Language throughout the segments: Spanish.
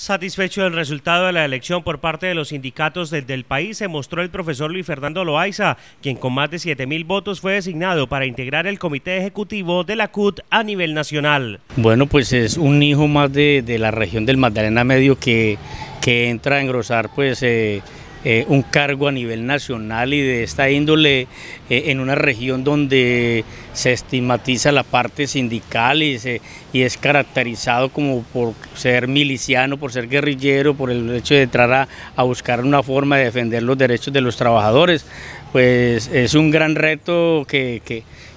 Satisfecho del resultado de la elección por parte de los sindicatos del, el país, se mostró el profesor Luis Fernando Loaiza, quien con más de 7.000 votos fue designado para integrar el comité ejecutivo de la CUT a nivel nacional. Bueno, pues es un hijo más de, la región del Magdalena Medio que, que entra a engrosar pues, eh, eh, un cargo a nivel nacional y de esta índole eh, en una región donde se estigmatiza la parte sindical y, se, y es caracterizado como por ser miliciano, por ser guerrillero, por el hecho de entrar a, a buscar una forma de defender los derechos de los trabajadores, pues es un gran reto que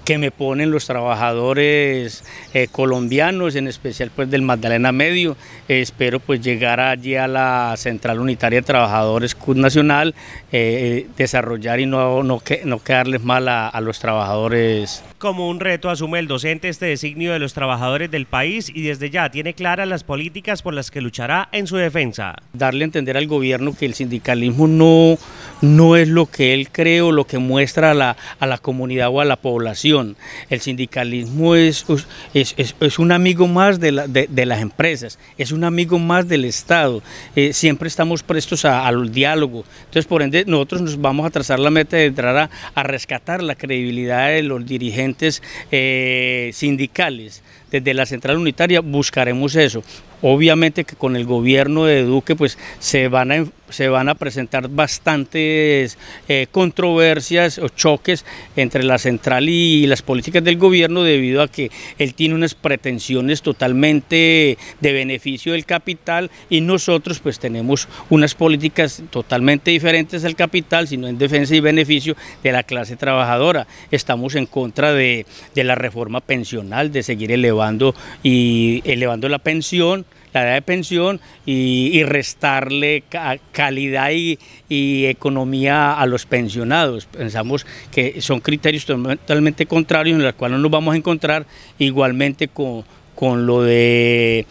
que me ponen los trabajadores eh, colombianos, en especial pues del Magdalena Medio. espero pues llegar allí a la Central Unitaria de Trabajadores CUT Nacional, eh, eh, desarrollar y no, no, no quedarles mal a, a, los trabajadores. Como un reto asume el docente este designio de los trabajadores del país y desde ya tiene claras las políticas por las que luchará en su defensa. Darle a entender al gobierno que el sindicalismo no no es lo que él cree o lo que muestra a la, comunidad o a la población. El sindicalismo es, es, un amigo más de, las empresas, es un amigo más del Estado. Eh, siempre estamos prestos al diálogo. Entonces, por ende, nosotros nos vamos a trazar la meta de entrar a, rescatar la credibilidad de los dirigentes eh, sindicales desde la central unitaria buscaremos eso. Obviamente que con el gobierno de Duque pues se van a, presentar bastantes eh, controversias o choques entre la central y, las políticas del gobierno debido a que él tiene unas pretensiones totalmente de beneficio del capital y nosotros pues tenemos unas políticas totalmente diferentes al capital, sino en defensa y beneficio de la clase trabajadora. Estamos en contra de la reforma pensional, de seguir elevando elevando, y eh, elevando la pensión, la edad de pensión y, restarle calidad y, economía a los pensionados. Pensamos que son criterios totalmente contrarios en los cuales nos vamos a encontrar igualmente con lo de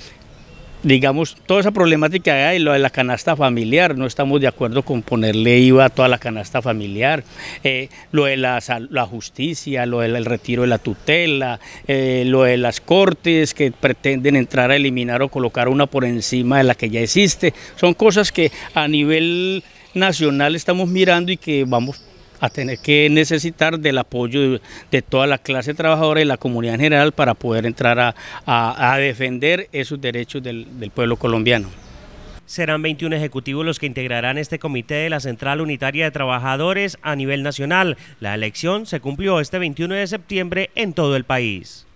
digamos, toda esa problemática hay, lo de la canasta familiar, no estamos de acuerdo con ponerle IVA a toda la canasta familiar, eh, lo de la, la, justicia, lo del retiro de la tutela, eh, lo de las cortes que pretenden entrar a eliminar o colocar una por encima de la que ya existe, son cosas que a nivel nacional estamos mirando y que vamos a tener que necesitar del apoyo de, toda la clase trabajadora y la comunidad en general para poder entrar a, defender esos derechos del pueblo colombiano. Serán 21 ejecutivos los que integrarán este comité de la Central Unitaria de Trabajadores a nivel nacional. La elección se cumplió este 21 de septiembre en todo el país.